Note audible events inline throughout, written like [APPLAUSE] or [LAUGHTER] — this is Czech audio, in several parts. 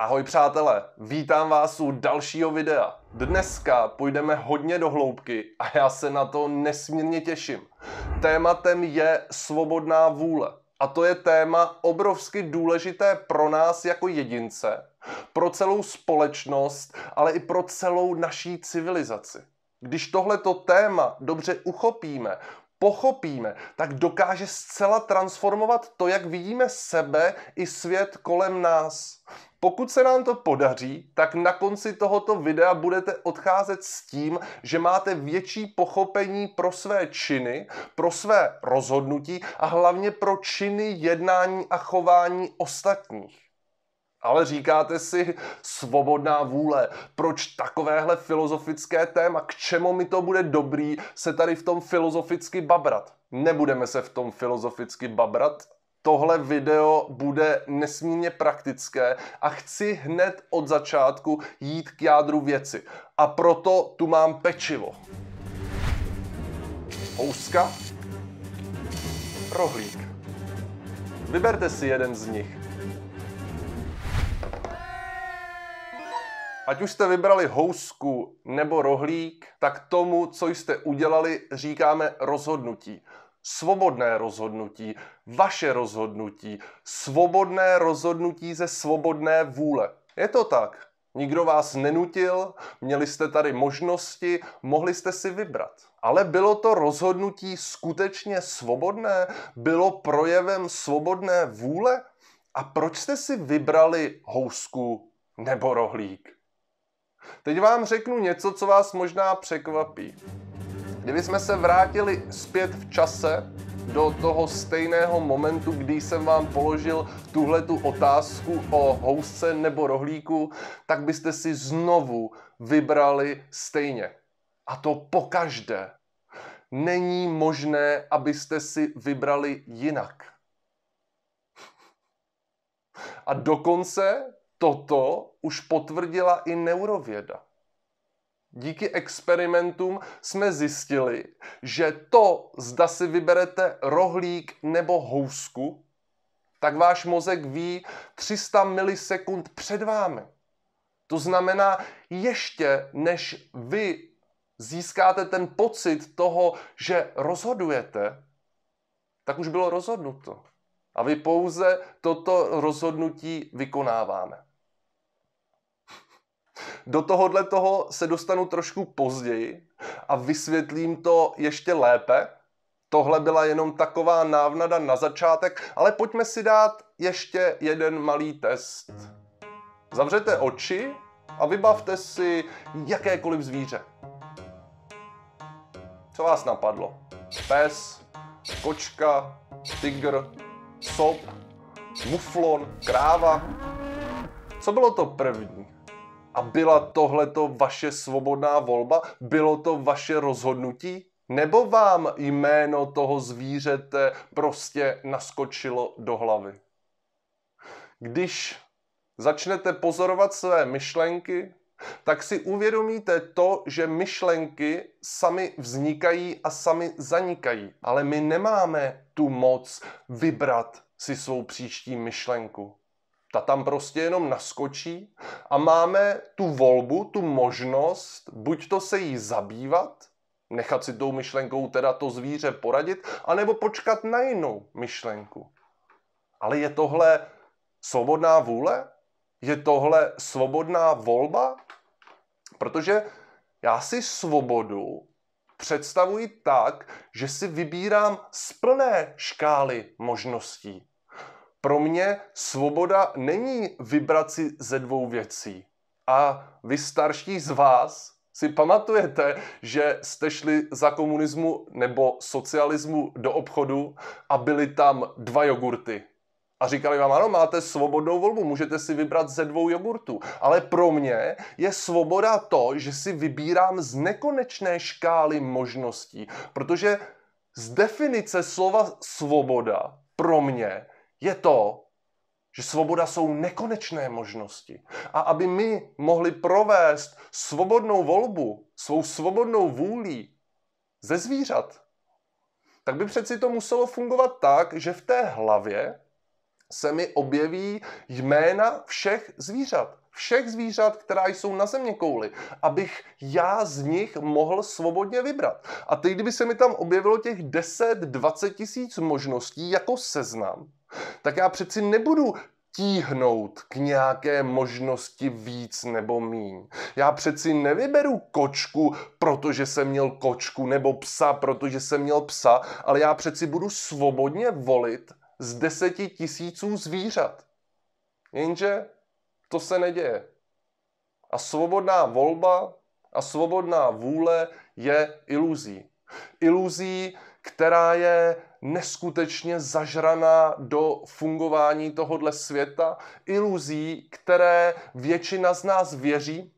Ahoj přátelé, vítám vás u dalšího videa. Dneska půjdeme hodně do hloubky a já se na to nesmírně těším. Tématem je svobodná vůle. A to je téma obrovsky důležité pro nás jako jedince, pro celou společnost, ale i pro celou naší civilizaci. Když tohleto téma dobře uchopíme, pochopíme, tak dokáže zcela transformovat to, jak vidíme sebe i svět kolem nás. Pokud se nám to podaří, tak na konci tohoto videa budete odcházet s tím, že máte větší pochopení pro své činy, pro své rozhodnutí a hlavně pro činy jednání a chování ostatních. Ale říkáte si, svobodná vůle, proč takovéhle filozofické téma, k čemu mi to bude dobrý se tady v tom filozoficky babrat? Nebudeme se v tom filozoficky babrat, tohle video bude nesmírně praktické a chci hned od začátku jít k jádru věci. A proto tu mám pečivo. Houska. Rohlík. Vyberte si jeden z nich. Ať už jste vybrali housku nebo rohlík, tak tomu, co jste udělali, říkáme rozhodnutí svobodné rozhodnutí, vaše rozhodnutí, svobodné rozhodnutí ze svobodné vůle. Je to tak. Nikdo vás nenutil, měli jste tady možnosti, mohli jste si vybrat. Ale bylo to rozhodnutí skutečně svobodné? Bylo projevem svobodné vůle? A proč jste si vybrali housku nebo rohlík? Teď vám řeknu něco, co vás možná překvapí. Kdyby jsme se vrátili zpět v čase do toho stejného momentu, kdy jsem vám položil tuhle tu otázku o housce nebo rohlíku, tak byste si znovu vybrali stejně. A to pokaždé. Není možné, abyste si vybrali jinak. A dokonce toto už potvrdila i neurověda díky experimentům jsme zjistili, že to, zda si vyberete rohlík nebo housku, tak váš mozek ví 300 milisekund před vámi. To znamená, ještě než vy získáte ten pocit toho, že rozhodujete, tak už bylo rozhodnuto. A vy pouze toto rozhodnutí vykonáváme. Do tohohle toho se dostanu trošku později a vysvětlím to ještě lépe. Tohle byla jenom taková návnada na začátek, ale pojďme si dát ještě jeden malý test. Zavřete oči a vybavte si jakékoliv zvíře. Co vás napadlo? Pes, kočka, tygr, sop, muflon, kráva. Co bylo to první? A byla tohleto vaše svobodná volba? Bylo to vaše rozhodnutí? Nebo vám jméno toho zvířete prostě naskočilo do hlavy? Když začnete pozorovat své myšlenky, tak si uvědomíte to, že myšlenky sami vznikají a sami zanikají. Ale my nemáme tu moc vybrat si svou příští myšlenku ta tam prostě jenom naskočí a máme tu volbu, tu možnost, buď to se jí zabývat, nechat si tou myšlenkou teda to zvíře poradit, anebo počkat na jinou myšlenku. Ale je tohle svobodná vůle? Je tohle svobodná volba? Protože já si svobodu představuji tak, že si vybírám z plné škály možností. Pro mě svoboda není vybrat si ze dvou věcí. A vy starší z vás si pamatujete, že jste šli za komunismu nebo socialismu do obchodu a byly tam dva jogurty. A říkali vám, ano, máte svobodnou volbu, můžete si vybrat ze dvou jogurtů. Ale pro mě je svoboda to, že si vybírám z nekonečné škály možností. Protože z definice slova svoboda pro mě je to, že svoboda jsou nekonečné možnosti. A aby my mohli provést svobodnou volbu, svou svobodnou vůlí ze zvířat, tak by přeci to muselo fungovat tak, že v té hlavě se mi objeví jména všech zvířat. Všech zvířat, která jsou na země kouli, abych já z nich mohl svobodně vybrat. A teď, kdyby se mi tam objevilo těch 10-20 tisíc možností jako seznam, tak já přeci nebudu tíhnout k nějaké možnosti víc nebo míň. Já přeci nevyberu kočku, protože jsem měl kočku, nebo psa, protože jsem měl psa, ale já přeci budu svobodně volit z deseti tisíců zvířat. Jenže to se neděje. A svobodná volba a svobodná vůle je iluzí. Iluzí, která je neskutečně zažraná do fungování tohohle světa, iluzí, které většina z nás věří.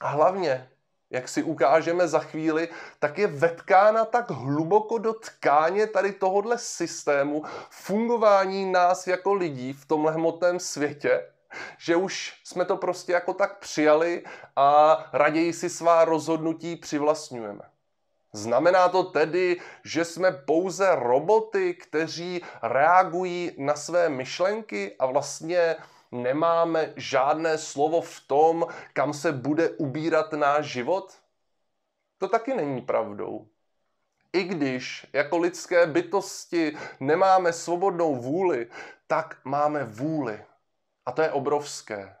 A hlavně, jak si ukážeme za chvíli, tak je vetkána tak hluboko do tkáně tady tohohle systému fungování nás jako lidí v tomhle hmotném světě, že už jsme to prostě jako tak přijali a raději si svá rozhodnutí přivlastňujeme. Znamená to tedy, že jsme pouze roboty, kteří reagují na své myšlenky a vlastně nemáme žádné slovo v tom, kam se bude ubírat náš život? To taky není pravdou. I když jako lidské bytosti nemáme svobodnou vůli, tak máme vůli. A to je obrovské.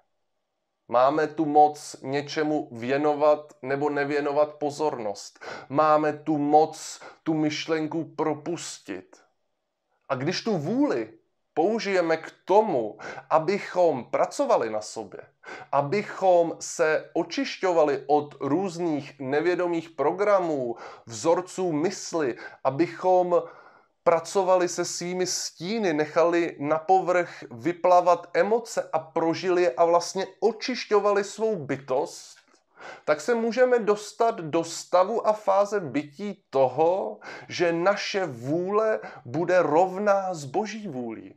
Máme tu moc něčemu věnovat nebo nevěnovat pozornost. Máme tu moc tu myšlenku propustit. A když tu vůli použijeme k tomu, abychom pracovali na sobě, abychom se očišťovali od různých nevědomých programů, vzorců mysli, abychom pracovali se svými stíny, nechali na povrch vyplavat emoce a prožili je a vlastně očišťovali svou bytost, tak se můžeme dostat do stavu a fáze bytí toho, že naše vůle bude rovná s boží vůlí.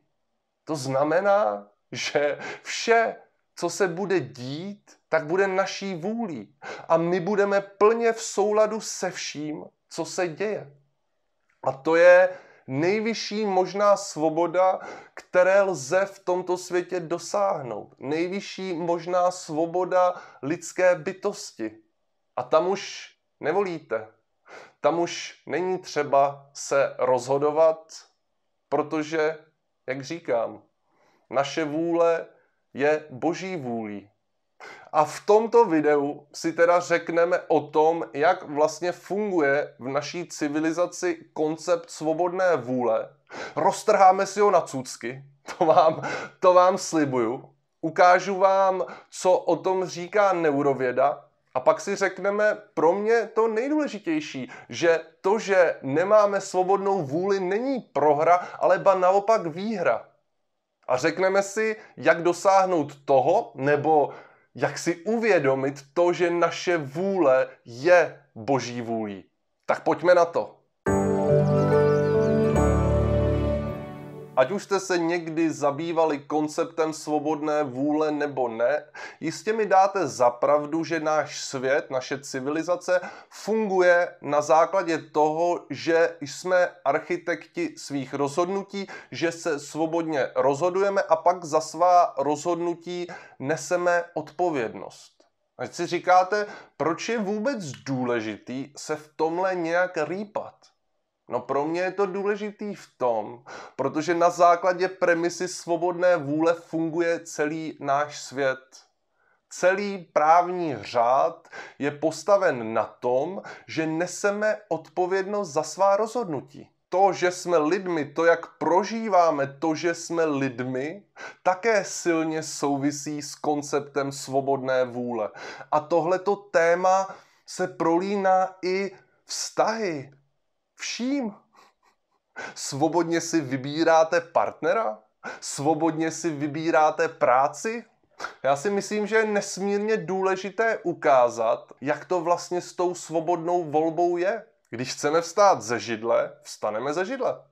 To znamená, že vše, co se bude dít, tak bude naší vůlí. A my budeme plně v souladu se vším, co se děje. A to je nejvyšší možná svoboda, které lze v tomto světě dosáhnout. Nejvyšší možná svoboda lidské bytosti. A tam už nevolíte. Tam už není třeba se rozhodovat, protože, jak říkám, naše vůle je boží vůlí. A v tomto videu si teda řekneme o tom, jak vlastně funguje v naší civilizaci koncept svobodné vůle. Roztrháme si ho na cucky, to vám, to vám slibuju. Ukážu vám, co o tom říká neurověda, a pak si řekneme, pro mě to nejdůležitější, že to, že nemáme svobodnou vůli, není prohra, ale ba naopak výhra. A řekneme si, jak dosáhnout toho, nebo jak si uvědomit to, že naše vůle je boží vůlí. Tak pojďme na to. Ať už jste se někdy zabývali konceptem svobodné vůle nebo ne, jistě mi dáte zapravdu, že náš svět, naše civilizace funguje na základě toho, že jsme architekti svých rozhodnutí, že se svobodně rozhodujeme a pak za svá rozhodnutí neseme odpovědnost. Ať si říkáte, proč je vůbec důležitý se v tomhle nějak rýpat? No pro mě je to důležitý v tom, protože na základě premisy svobodné vůle funguje celý náš svět. Celý právní řád je postaven na tom, že neseme odpovědnost za svá rozhodnutí. To, že jsme lidmi, to, jak prožíváme to, že jsme lidmi, také silně souvisí s konceptem svobodné vůle. A tohleto téma se prolíná i vztahy vším. Svobodně si vybíráte partnera? Svobodně si vybíráte práci? Já si myslím, že je nesmírně důležité ukázat, jak to vlastně s tou svobodnou volbou je. Když chceme vstát ze židle, vstaneme ze židle.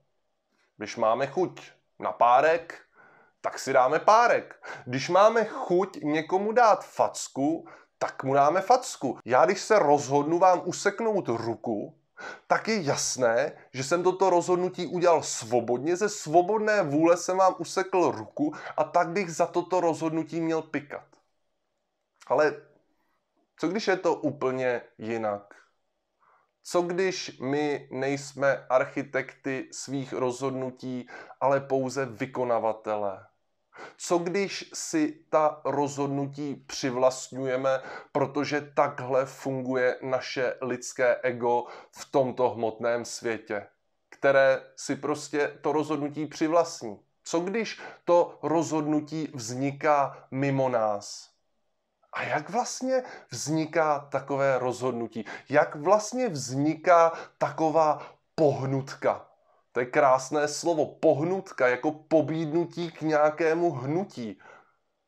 Když máme chuť na párek, tak si dáme párek. Když máme chuť někomu dát facku, tak mu dáme facku. Já když se rozhodnu vám useknout ruku, tak je jasné, že jsem toto rozhodnutí udělal svobodně, ze svobodné vůle jsem vám usekl ruku a tak bych za toto rozhodnutí měl pikat. Ale co když je to úplně jinak? Co když my nejsme architekty svých rozhodnutí, ale pouze vykonavatelé? Co když si ta rozhodnutí přivlastňujeme, protože takhle funguje naše lidské ego v tomto hmotném světě, které si prostě to rozhodnutí přivlastní? Co když to rozhodnutí vzniká mimo nás? A jak vlastně vzniká takové rozhodnutí? Jak vlastně vzniká taková pohnutka? To je krásné slovo, pohnutka, jako pobídnutí k nějakému hnutí.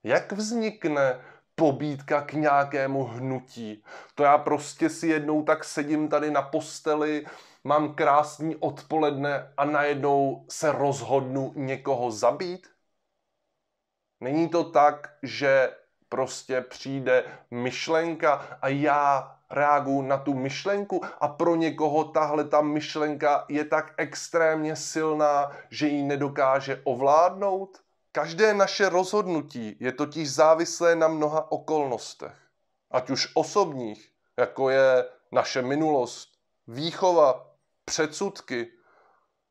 Jak vznikne pobídka k nějakému hnutí? To já prostě si jednou tak sedím tady na posteli, mám krásný odpoledne a najednou se rozhodnu někoho zabít? Není to tak, že prostě přijde myšlenka a já reagují na tu myšlenku a pro někoho tahle ta myšlenka je tak extrémně silná, že ji nedokáže ovládnout? Každé naše rozhodnutí je totiž závislé na mnoha okolnostech, ať už osobních, jako je naše minulost, výchova, předsudky,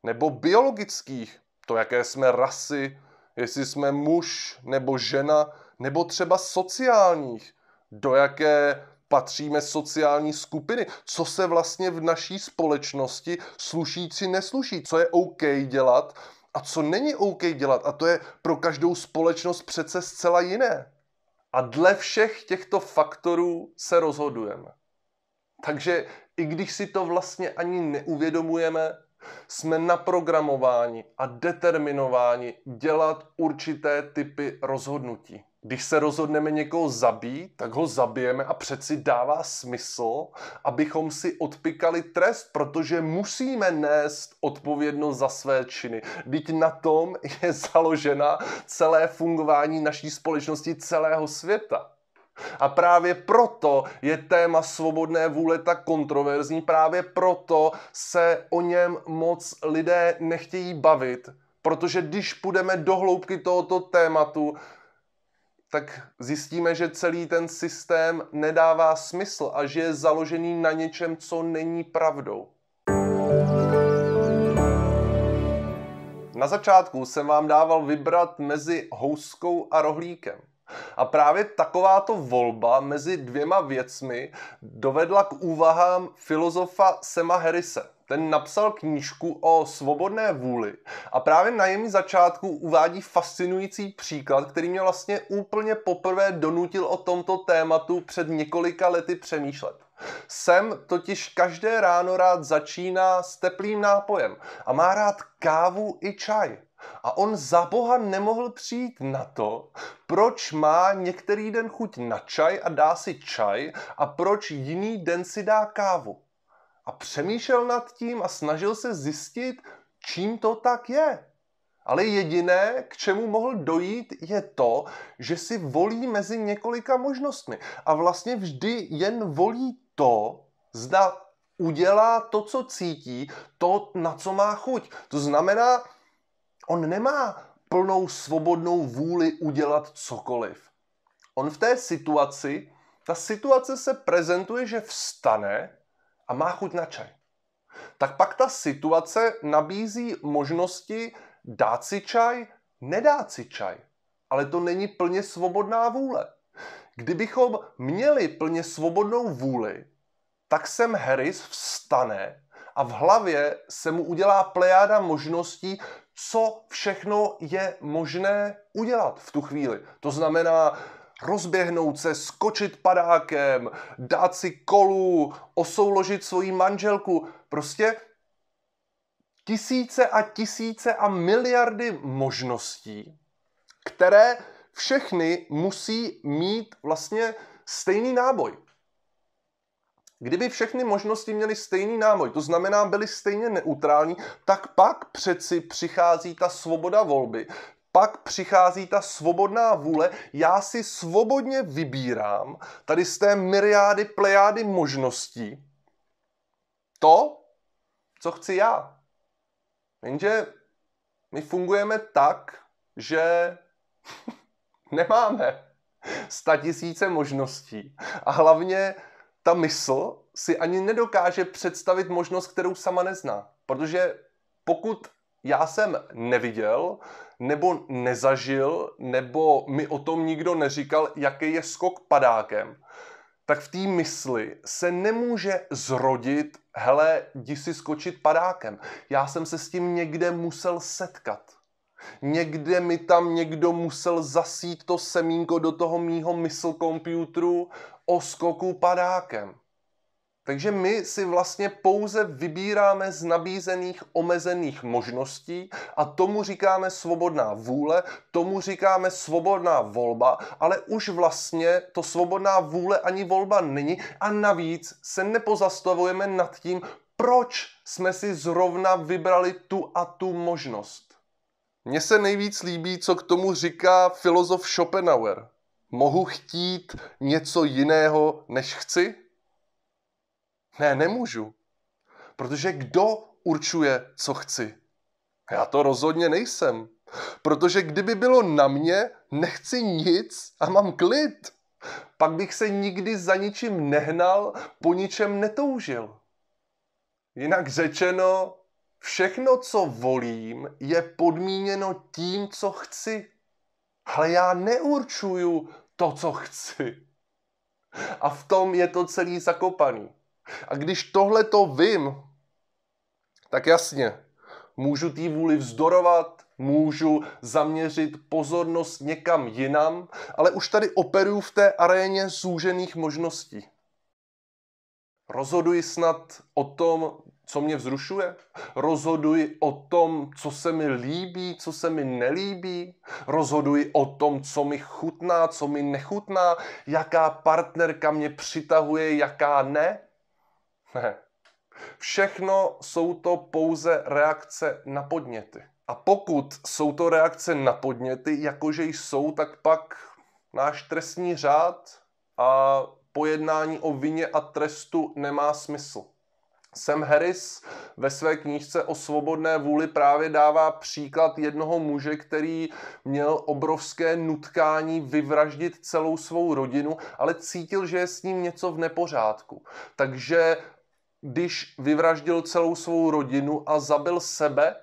nebo biologických, to, jaké jsme rasy, jestli jsme muž nebo žena, nebo třeba sociálních, do jaké patříme sociální skupiny, co se vlastně v naší společnosti sluší či nesluší, co je OK dělat a co není OK dělat. A to je pro každou společnost přece zcela jiné. A dle všech těchto faktorů se rozhodujeme. Takže i když si to vlastně ani neuvědomujeme, jsme naprogramováni a determinováni dělat určité typy rozhodnutí když se rozhodneme někoho zabít, tak ho zabijeme a přeci dává smysl, abychom si odpikali trest, protože musíme nést odpovědnost za své činy. Teď na tom je založena celé fungování naší společnosti, celého světa. A právě proto je téma svobodné vůle tak kontroverzní, právě proto se o něm moc lidé nechtějí bavit, protože když půjdeme do hloubky tohoto tématu, tak zjistíme, že celý ten systém nedává smysl a že je založený na něčem, co není pravdou. Na začátku jsem vám dával vybrat mezi houskou a rohlíkem. A právě takováto volba mezi dvěma věcmi dovedla k úvahám filozofa Sema Harrise. Ten napsal knížku o svobodné vůli a právě na jejím začátku uvádí fascinující příklad, který mě vlastně úplně poprvé donutil o tomto tématu před několika lety přemýšlet. Sem totiž každé ráno rád začíná s teplým nápojem a má rád kávu i čaj. A on za boha nemohl přijít na to, proč má některý den chuť na čaj a dá si čaj a proč jiný den si dá kávu. A přemýšlel nad tím a snažil se zjistit, čím to tak je. Ale jediné, k čemu mohl dojít, je to, že si volí mezi několika možnostmi. A vlastně vždy jen volí to, zda udělá to, co cítí, to, na co má chuť. To znamená, on nemá plnou svobodnou vůli udělat cokoliv. On v té situaci, ta situace se prezentuje, že vstane a má chuť na čaj. Tak pak ta situace nabízí možnosti dát si čaj, nedát si čaj. Ale to není plně svobodná vůle. Kdybychom měli plně svobodnou vůli, tak sem Harris vstane a v hlavě se mu udělá plejáda možností, co všechno je možné udělat v tu chvíli. To znamená, rozběhnout se, skočit padákem, dát si kolu, osouložit svoji manželku. Prostě tisíce a tisíce a miliardy možností, které všechny musí mít vlastně stejný náboj. Kdyby všechny možnosti měly stejný náboj, to znamená byly stejně neutrální, tak pak přeci přichází ta svoboda volby. Pak přichází ta svobodná vůle, já si svobodně vybírám tady z té myriády, plejády možností to, co chci já. Jenže my fungujeme tak, že [LAUGHS] nemáme sta tisíce možností. A hlavně ta mysl si ani nedokáže představit možnost, kterou sama nezná. Protože pokud já jsem neviděl, nebo nezažil, nebo mi o tom nikdo neříkal, jaký je skok padákem, tak v té mysli se nemůže zrodit, hele, jdi si skočit padákem. Já jsem se s tím někde musel setkat. Někde mi tam někdo musel zasít to semínko do toho mýho mysl komputeru O skoku padákem. Takže my si vlastně pouze vybíráme z nabízených omezených možností a tomu říkáme svobodná vůle, tomu říkáme svobodná volba, ale už vlastně to svobodná vůle ani volba není a navíc se nepozastavujeme nad tím, proč jsme si zrovna vybrali tu a tu možnost. Mně se nejvíc líbí, co k tomu říká filozof Schopenhauer. Mohu chtít něco jiného, než chci? Ne, nemůžu. Protože kdo určuje, co chci? Já to rozhodně nejsem. Protože kdyby bylo na mě, nechci nic a mám klid. Pak bych se nikdy za ničím nehnal, po ničem netoužil. Jinak řečeno, všechno, co volím, je podmíněno tím, co chci. Ale já neurčuju, to, co chci. A v tom je to celý zakopaný. A když tohle to vím, tak jasně, můžu té vůli vzdorovat, můžu zaměřit pozornost někam jinam, ale už tady operuju v té aréně zúžených možností. Rozhoduji snad o tom, co mě vzrušuje. Rozhoduji o tom, co se mi líbí, co se mi nelíbí. Rozhoduji o tom, co mi chutná, co mi nechutná, jaká partnerka mě přitahuje, jaká ne. Ne. Všechno jsou to pouze reakce na podněty. A pokud jsou to reakce na podněty, jakože jsou, tak pak náš trestní řád a pojednání o vině a trestu nemá smysl. Sam Harris ve své knížce o svobodné vůli právě dává příklad jednoho muže, který měl obrovské nutkání vyvraždit celou svou rodinu, ale cítil, že je s ním něco v nepořádku. Takže když vyvraždil celou svou rodinu a zabil sebe,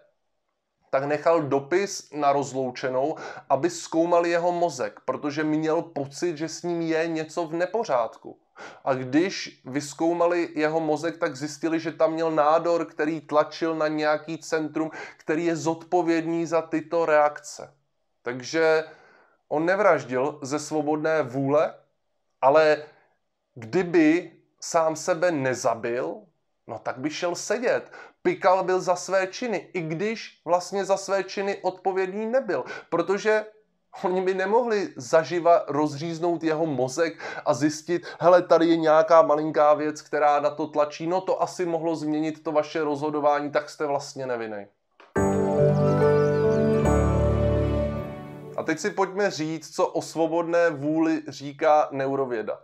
tak nechal dopis na rozloučenou, aby zkoumali jeho mozek, protože měl pocit, že s ním je něco v nepořádku. A když vyskoumali jeho mozek, tak zjistili, že tam měl nádor, který tlačil na nějaký centrum, který je zodpovědný za tyto reakce. Takže on nevraždil ze svobodné vůle, ale kdyby sám sebe nezabil, no tak by šel sedět. Pikal byl za své činy, i když vlastně za své činy odpovědný nebyl, protože Oni by nemohli zaživa rozříznout jeho mozek a zjistit, hele, tady je nějaká malinká věc, která na to tlačí, no to asi mohlo změnit to vaše rozhodování, tak jste vlastně nevinný. A teď si pojďme říct, co o svobodné vůli říká neurověda.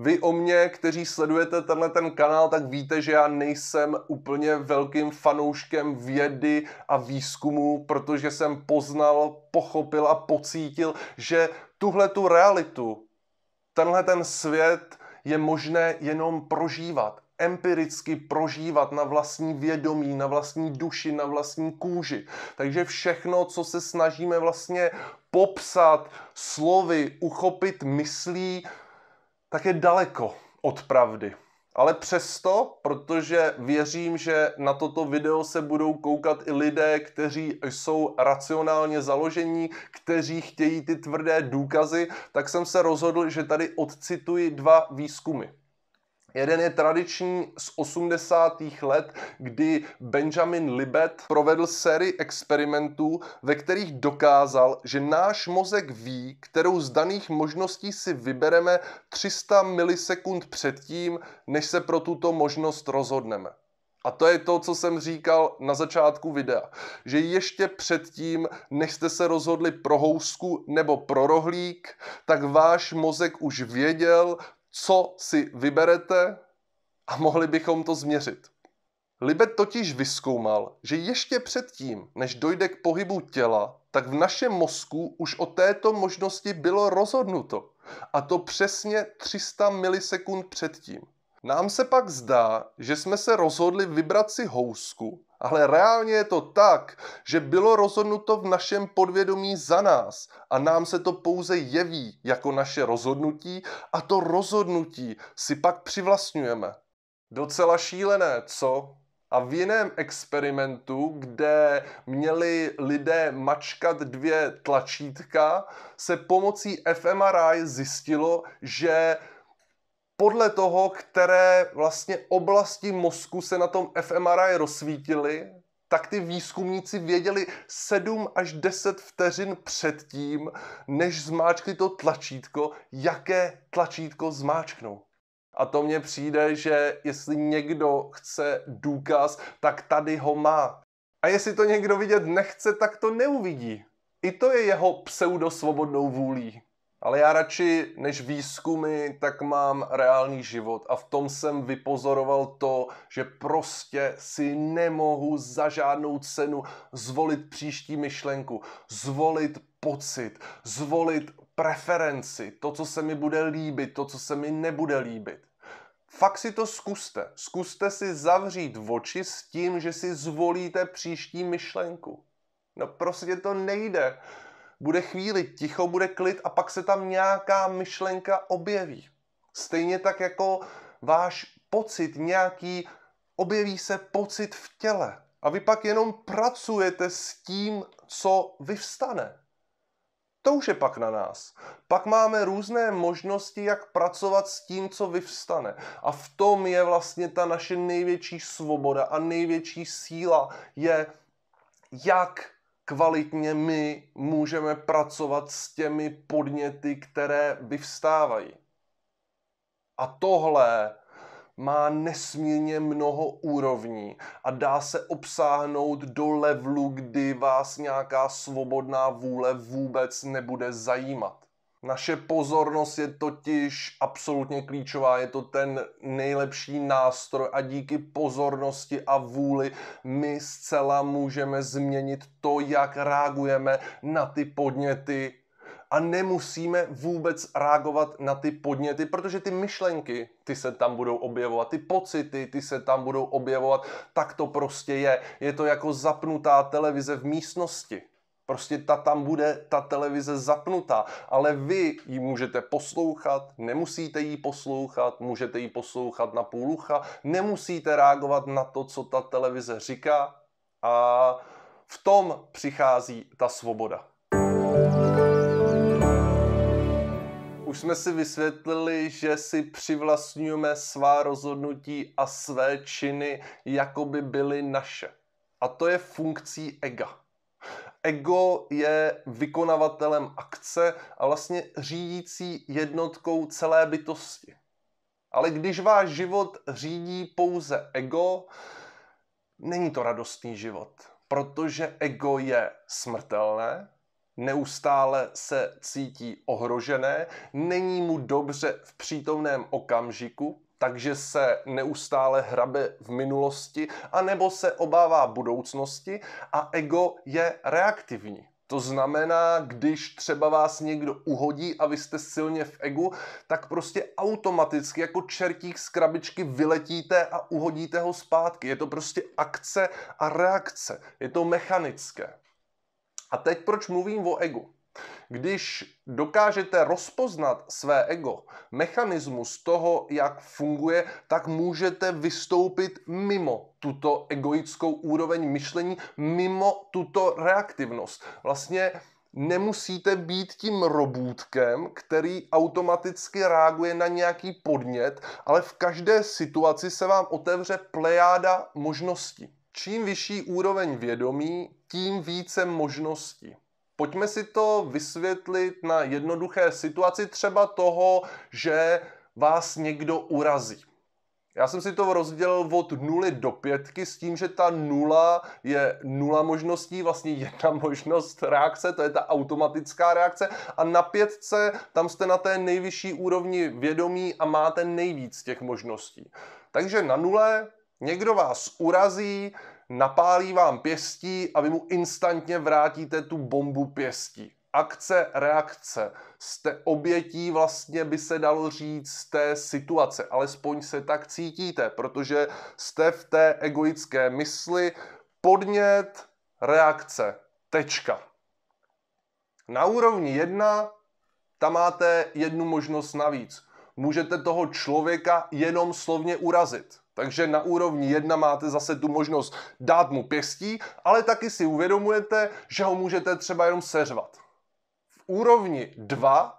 Vy o mě, kteří sledujete tenhle ten kanál, tak víte, že já nejsem úplně velkým fanouškem vědy a výzkumu, protože jsem poznal, pochopil a pocítil, že tuhle tu realitu, tenhle ten svět je možné jenom prožívat, empiricky prožívat na vlastní vědomí, na vlastní duši, na vlastní kůži. Takže všechno, co se snažíme vlastně popsat slovy, uchopit myslí, tak je daleko od pravdy. Ale přesto, protože věřím, že na toto video se budou koukat i lidé, kteří jsou racionálně založení, kteří chtějí ty tvrdé důkazy, tak jsem se rozhodl, že tady odcituji dva výzkumy. Jeden je tradiční z 80. let, kdy Benjamin Libet provedl sérii experimentů, ve kterých dokázal, že náš mozek ví, kterou z daných možností si vybereme 300 milisekund předtím, než se pro tuto možnost rozhodneme. A to je to, co jsem říkal na začátku videa. Že ještě předtím, než jste se rozhodli pro housku nebo pro rohlík, tak váš mozek už věděl, co si vyberete a mohli bychom to změřit. Libet totiž vyskoumal, že ještě předtím, než dojde k pohybu těla, tak v našem mozku už o této možnosti bylo rozhodnuto. A to přesně 300 milisekund předtím. Nám se pak zdá, že jsme se rozhodli vybrat si housku, ale reálně je to tak, že bylo rozhodnuto v našem podvědomí za nás a nám se to pouze jeví jako naše rozhodnutí a to rozhodnutí si pak přivlastňujeme. Docela šílené, co? A v jiném experimentu, kde měli lidé mačkat dvě tlačítka, se pomocí fMRI zjistilo, že podle toho, které vlastně oblasti mozku se na tom fMRI rozsvítily, tak ty výzkumníci věděli 7 až 10 vteřin předtím, než zmáčkli to tlačítko, jaké tlačítko zmáčknou. A to mně přijde, že jestli někdo chce důkaz, tak tady ho má. A jestli to někdo vidět nechce, tak to neuvidí. I to je jeho pseudosvobodnou vůlí. Ale já radši než výzkumy, tak mám reálný život a v tom jsem vypozoroval to, že prostě si nemohu za žádnou cenu zvolit příští myšlenku, zvolit pocit, zvolit preferenci, to, co se mi bude líbit, to, co se mi nebude líbit. Fakt si to zkuste. Zkuste si zavřít oči s tím, že si zvolíte příští myšlenku. No prostě to nejde bude chvíli ticho, bude klid a pak se tam nějaká myšlenka objeví. Stejně tak jako váš pocit nějaký, objeví se pocit v těle. A vy pak jenom pracujete s tím, co vyvstane. To už je pak na nás. Pak máme různé možnosti, jak pracovat s tím, co vyvstane. A v tom je vlastně ta naše největší svoboda a největší síla je, jak kvalitně my můžeme pracovat s těmi podněty, které vyvstávají. A tohle má nesmírně mnoho úrovní a dá se obsáhnout do levelu, kdy vás nějaká svobodná vůle vůbec nebude zajímat. Naše pozornost je totiž absolutně klíčová, je to ten nejlepší nástroj a díky pozornosti a vůli my zcela můžeme změnit to, jak reagujeme na ty podněty a nemusíme vůbec reagovat na ty podněty, protože ty myšlenky, ty se tam budou objevovat, ty pocity, ty se tam budou objevovat, tak to prostě je. Je to jako zapnutá televize v místnosti. Prostě ta tam bude, ta televize zapnutá, ale vy ji můžete poslouchat, nemusíte ji poslouchat, můžete ji poslouchat na půl ucha, nemusíte reagovat na to, co ta televize říká a v tom přichází ta svoboda. Už jsme si vysvětlili, že si přivlastňujeme svá rozhodnutí a své činy, jako by byly naše. A to je funkcí ega ego je vykonavatelem akce a vlastně řídící jednotkou celé bytosti. Ale když váš život řídí pouze ego, není to radostný život, protože ego je smrtelné, neustále se cítí ohrožené, není mu dobře v přítomném okamžiku, takže se neustále hrabe v minulosti, anebo se obává budoucnosti a ego je reaktivní. To znamená, když třeba vás někdo uhodí a vy jste silně v egu, tak prostě automaticky jako čertík z krabičky vyletíte a uhodíte ho zpátky. Je to prostě akce a reakce. Je to mechanické. A teď proč mluvím o egu? Když dokážete rozpoznat své ego, mechanismus toho, jak funguje, tak můžete vystoupit mimo tuto egoickou úroveň myšlení, mimo tuto reaktivnost. Vlastně nemusíte být tím robůtkem, který automaticky reaguje na nějaký podnět, ale v každé situaci se vám otevře plejáda možností. Čím vyšší úroveň vědomí, tím více možností. Pojďme si to vysvětlit na jednoduché situaci třeba toho, že vás někdo urazí. Já jsem si to rozdělil od 0 do pětky s tím, že ta nula je nula možností, vlastně jedna [LAUGHS] možnost reakce, to je ta automatická reakce a na pětce tam jste na té nejvyšší úrovni vědomí a máte nejvíc těch možností. Takže na nule někdo vás urazí, napálí vám pěstí a vy mu instantně vrátíte tu bombu pěstí. Akce, reakce. Jste obětí vlastně by se dalo říct té situace, alespoň se tak cítíte, protože jste v té egoické mysli podnět, reakce, tečka. Na úrovni jedna tam máte jednu možnost navíc. Můžete toho člověka jenom slovně urazit. Takže na úrovni jedna máte zase tu možnost dát mu pěstí, ale taky si uvědomujete, že ho můžete třeba jenom seřvat. V úrovni 2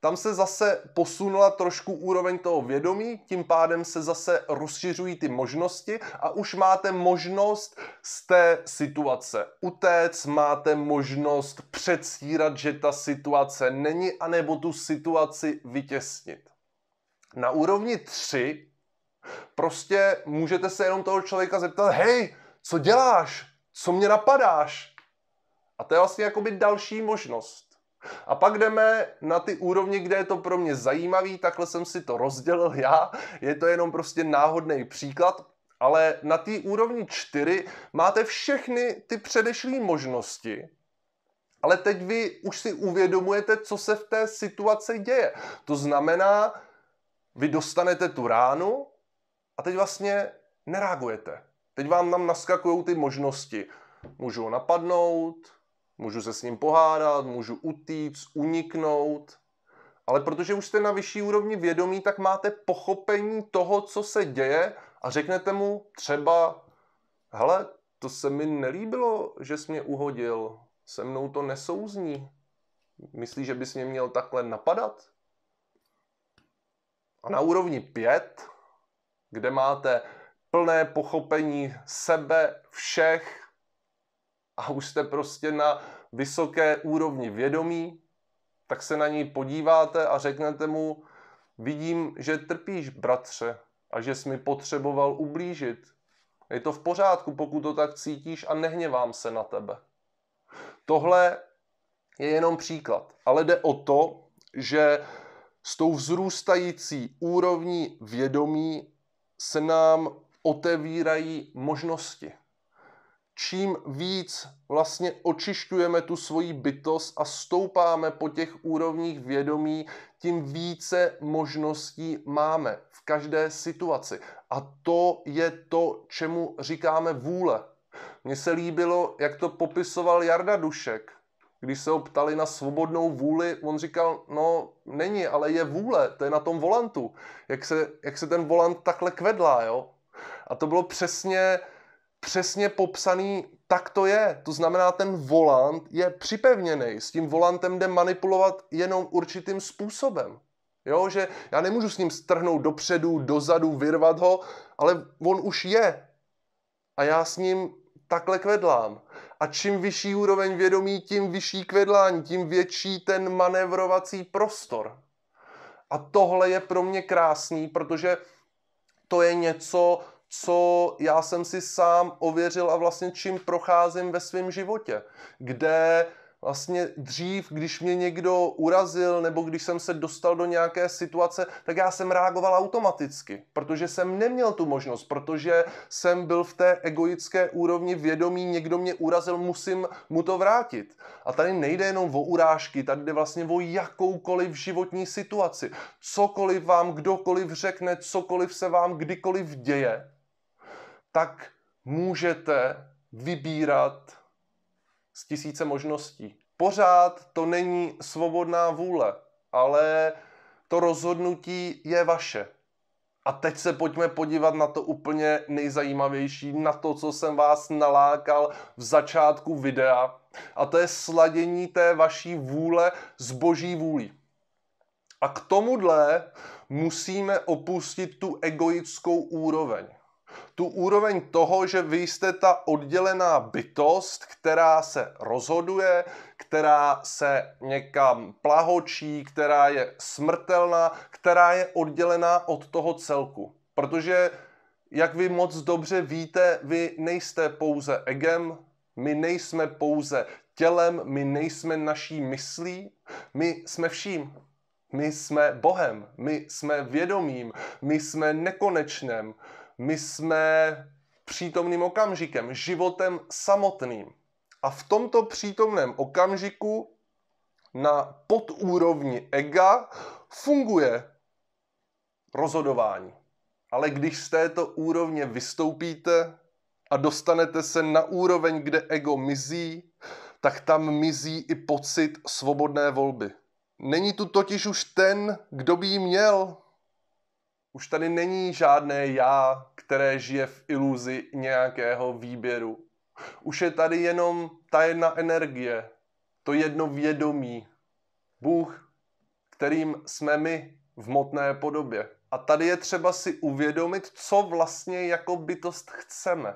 tam se zase posunula trošku úroveň toho vědomí, tím pádem se zase rozšiřují ty možnosti a už máte možnost z té situace utéct, máte možnost předstírat, že ta situace není, anebo tu situaci vytěsnit. Na úrovni 3 Prostě můžete se jenom toho člověka zeptat, hej, co děláš? Co mě napadáš? A to je vlastně jakoby další možnost. A pak jdeme na ty úrovně, kde je to pro mě zajímavý, takhle jsem si to rozdělil já, je to jenom prostě náhodný příklad, ale na té úrovni 4 máte všechny ty předešlé možnosti, ale teď vy už si uvědomujete, co se v té situaci děje. To znamená, vy dostanete tu ránu, a teď vlastně nereagujete. Teď vám tam naskakují ty možnosti. Můžu ho napadnout, můžu se s ním pohádat, můžu utíct, uniknout. Ale protože už jste na vyšší úrovni vědomí, tak máte pochopení toho, co se děje a řeknete mu třeba, hele, to se mi nelíbilo, že jsi mě uhodil, se mnou to nesouzní. Myslíš, že bys mě měl takhle napadat? A na úrovni 5 kde máte plné pochopení sebe, všech a už jste prostě na vysoké úrovni vědomí, tak se na něj podíváte a řeknete mu, vidím, že trpíš, bratře, a že jsi mi potřeboval ublížit. Je to v pořádku, pokud to tak cítíš a nehněvám se na tebe. Tohle je jenom příklad, ale jde o to, že s tou vzrůstající úrovní vědomí se nám otevírají možnosti. Čím víc vlastně očišťujeme tu svoji bytost a stoupáme po těch úrovních vědomí, tím více možností máme v každé situaci. A to je to, čemu říkáme vůle. Mně se líbilo, jak to popisoval Jarda Dušek když se ho ptali na svobodnou vůli, on říkal, no není, ale je vůle, to je na tom volantu. Jak se, jak se ten volant takhle kvedlá, jo? A to bylo přesně, přesně popsaný, tak to je. To znamená, ten volant je připevněný. S tím volantem jde manipulovat jenom určitým způsobem. Jo, že já nemůžu s ním strhnout dopředu, dozadu, vyrvat ho, ale on už je. A já s ním takhle kvedlám. A čím vyšší úroveň vědomí, tím vyšší kvedlání, tím větší ten manevrovací prostor. A tohle je pro mě krásný, protože to je něco, co já jsem si sám ověřil a vlastně čím procházím ve svém životě, kde vlastně dřív, když mě někdo urazil nebo když jsem se dostal do nějaké situace, tak já jsem reagoval automaticky, protože jsem neměl tu možnost, protože jsem byl v té egoické úrovni vědomí, někdo mě urazil, musím mu to vrátit. A tady nejde jenom o urážky, tady jde vlastně o jakoukoliv životní situaci. Cokoliv vám kdokoliv řekne, cokoliv se vám kdykoliv děje, tak můžete vybírat z tisíce možností. Pořád to není svobodná vůle, ale to rozhodnutí je vaše. A teď se pojďme podívat na to úplně nejzajímavější, na to, co jsem vás nalákal v začátku videa. A to je sladění té vaší vůle s boží vůlí. A k tomuhle musíme opustit tu egoickou úroveň tu úroveň toho, že vy jste ta oddělená bytost, která se rozhoduje, která se někam plahočí, která je smrtelná, která je oddělená od toho celku. Protože, jak vy moc dobře víte, vy nejste pouze egem, my nejsme pouze tělem, my nejsme naší myslí, my jsme vším. My jsme Bohem, my jsme vědomím, my jsme nekonečném, my jsme přítomným okamžikem, životem samotným. A v tomto přítomném okamžiku na podúrovni ega funguje rozhodování. Ale když z této úrovně vystoupíte a dostanete se na úroveň, kde ego mizí, tak tam mizí i pocit svobodné volby. Není tu totiž už ten, kdo by ji měl, už tady není žádné já, které žije v iluzi nějakého výběru. Už je tady jenom ta jedna energie, to jedno vědomí. Bůh, kterým jsme my v motné podobě. A tady je třeba si uvědomit, co vlastně jako bytost chceme.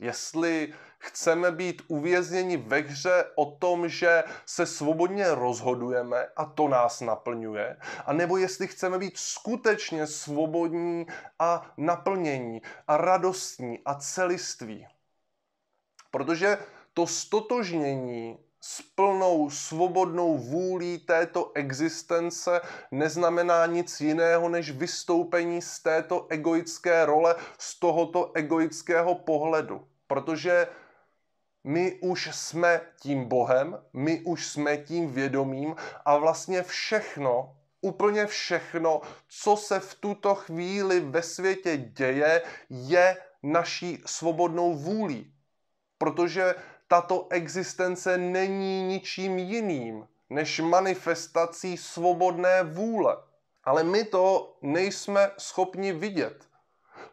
Jestli chceme být uvězněni ve hře o tom, že se svobodně rozhodujeme a to nás naplňuje, a nebo jestli chceme být skutečně svobodní a naplnění a radostní a celiství. Protože to stotožnění s plnou svobodnou vůlí této existence neznamená nic jiného než vystoupení z této egoické role, z tohoto egoického pohledu. Protože my už jsme tím Bohem, my už jsme tím vědomím a vlastně všechno, úplně všechno, co se v tuto chvíli ve světě děje, je naší svobodnou vůlí. Protože tato existence není ničím jiným než manifestací svobodné vůle. Ale my to nejsme schopni vidět,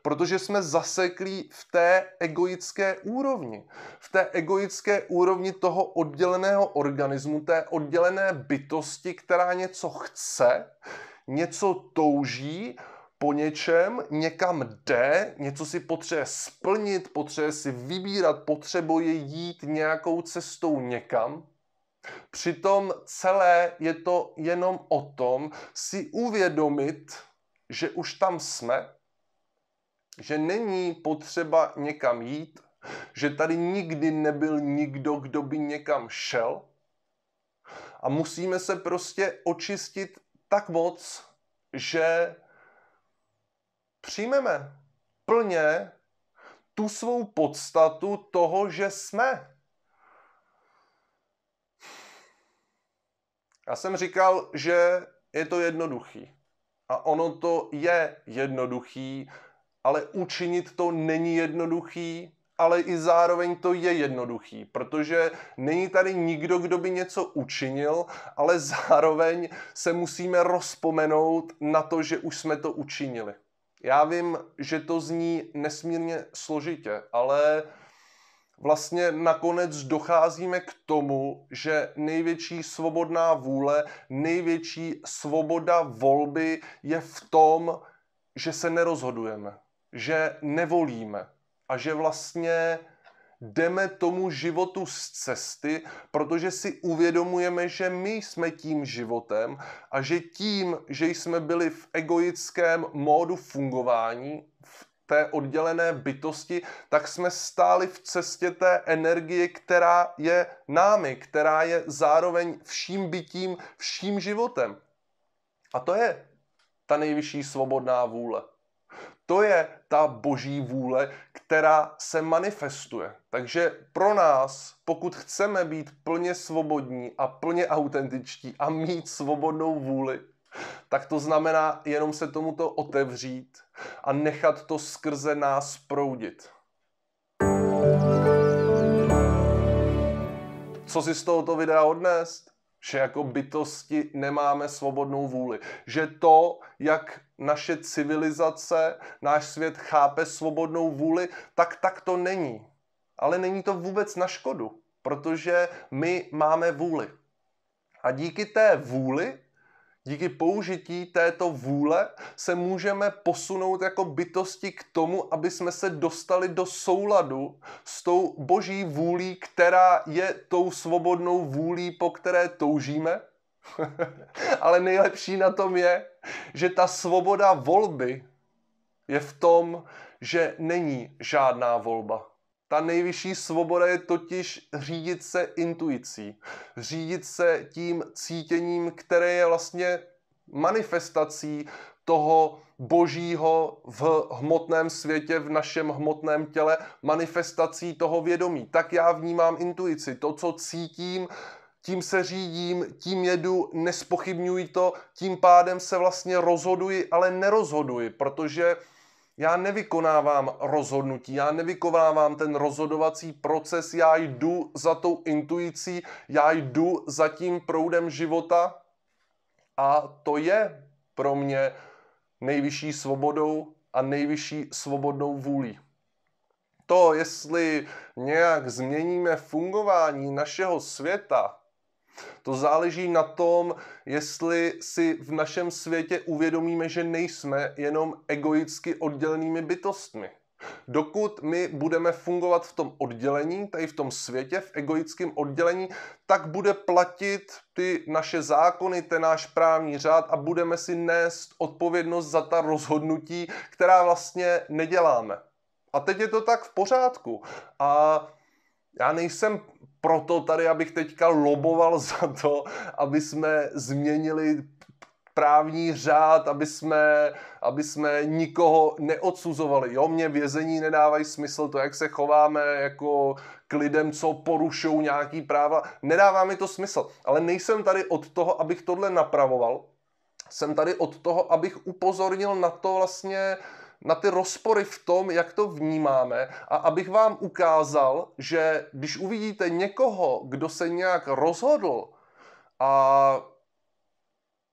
protože jsme zaseklí v té egoické úrovni. V té egoické úrovni toho odděleného organismu, té oddělené bytosti, která něco chce, něco touží po něčem, někam jde, něco si potřebuje splnit, potřebuje si vybírat, potřebuje jít nějakou cestou někam. Přitom celé je to jenom o tom si uvědomit, že už tam jsme, že není potřeba někam jít, že tady nikdy nebyl nikdo, kdo by někam šel. A musíme se prostě očistit tak moc, že přijmeme plně tu svou podstatu toho, že jsme. Já jsem říkal, že je to jednoduchý. A ono to je jednoduchý, ale učinit to není jednoduchý, ale i zároveň to je jednoduchý, protože není tady nikdo, kdo by něco učinil, ale zároveň se musíme rozpomenout na to, že už jsme to učinili. Já vím, že to zní nesmírně složitě, ale vlastně nakonec docházíme k tomu, že největší svobodná vůle, největší svoboda volby je v tom, že se nerozhodujeme, že nevolíme a že vlastně jdeme tomu životu z cesty, protože si uvědomujeme, že my jsme tím životem a že tím, že jsme byli v egoickém módu fungování, v té oddělené bytosti, tak jsme stáli v cestě té energie, která je námi, která je zároveň vším bytím, vším životem. A to je ta nejvyšší svobodná vůle. To je ta boží vůle, která se manifestuje. Takže pro nás, pokud chceme být plně svobodní a plně autentičtí a mít svobodnou vůli, tak to znamená jenom se tomuto otevřít a nechat to skrze nás proudit. Co si z tohoto videa odnést? Že jako bytosti nemáme svobodnou vůli. Že to, jak naše civilizace, náš svět chápe svobodnou vůli, tak tak to není. Ale není to vůbec na škodu, protože my máme vůli. A díky té vůli, díky použití této vůle, se můžeme posunout jako bytosti k tomu, aby jsme se dostali do souladu s tou boží vůlí, která je tou svobodnou vůlí, po které toužíme – [LAUGHS] Ale nejlepší na tom je, že ta svoboda volby je v tom, že není žádná volba. Ta nejvyšší svoboda je totiž řídit se intuicí, řídit se tím cítěním, které je vlastně manifestací toho božího v hmotném světě, v našem hmotném těle, manifestací toho vědomí. Tak já vnímám intuici, to, co cítím, tím se řídím, tím jedu, nespochybňuji to, tím pádem se vlastně rozhoduji, ale nerozhoduji, protože já nevykonávám rozhodnutí, já nevykonávám ten rozhodovací proces, já jdu za tou intuicí, já jdu za tím proudem života a to je pro mě nejvyšší svobodou a nejvyšší svobodnou vůlí. To, jestli nějak změníme fungování našeho světa, to záleží na tom, jestli si v našem světě uvědomíme, že nejsme jenom egoicky oddělenými bytostmi. Dokud my budeme fungovat v tom oddělení, tady v tom světě, v egoickém oddělení, tak bude platit ty naše zákony, ten náš právní řád a budeme si nést odpovědnost za ta rozhodnutí, která vlastně neděláme. A teď je to tak v pořádku. A já nejsem proto tady, abych teďka loboval za to, aby jsme změnili právní řád, aby jsme, aby jsme nikoho neodsuzovali. Jo, mě vězení nedávají smysl, to, jak se chováme jako k lidem, co porušují nějaký práva, nedává mi to smysl. Ale nejsem tady od toho, abych tohle napravoval. Jsem tady od toho, abych upozornil na to vlastně, uh, na ty rozpory v tom, jak to vnímáme a abych vám ukázal, že když uvidíte někoho, kdo se nějak rozhodl a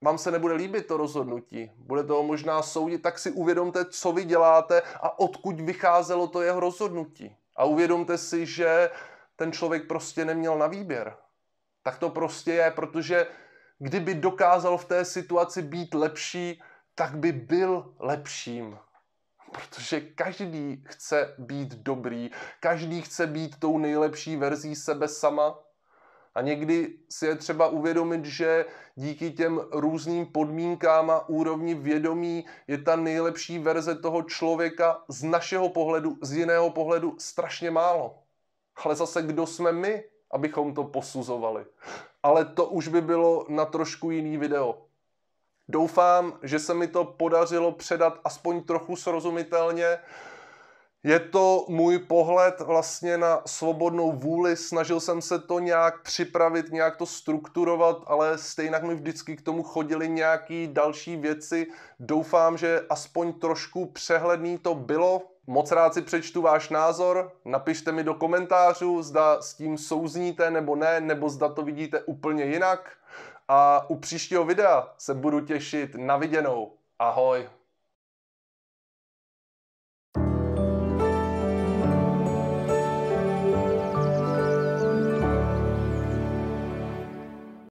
vám se nebude líbit to rozhodnutí, bude toho možná soudit, tak si uvědomte, co vy děláte a odkud vycházelo to jeho rozhodnutí. A uvědomte si, že ten člověk prostě neměl na výběr. Tak to prostě je, protože kdyby dokázal v té situaci být lepší, tak by byl lepším protože každý chce být dobrý, každý chce být tou nejlepší verzí sebe sama. A někdy si je třeba uvědomit, že díky těm různým podmínkám a úrovni vědomí je ta nejlepší verze toho člověka z našeho pohledu, z jiného pohledu strašně málo. Ale zase kdo jsme my, abychom to posuzovali? Ale to už by bylo na trošku jiný video. Doufám, že se mi to podařilo předat aspoň trochu srozumitelně. Je to můj pohled vlastně na svobodnou vůli, snažil jsem se to nějak připravit, nějak to strukturovat, ale stejně mi vždycky k tomu chodili nějaké další věci. Doufám, že aspoň trošku přehledný to bylo. Moc rád si přečtu váš názor, napište mi do komentářů, zda s tím souzníte nebo ne, nebo zda to vidíte úplně jinak a u příštího videa se budu těšit na viděnou. Ahoj.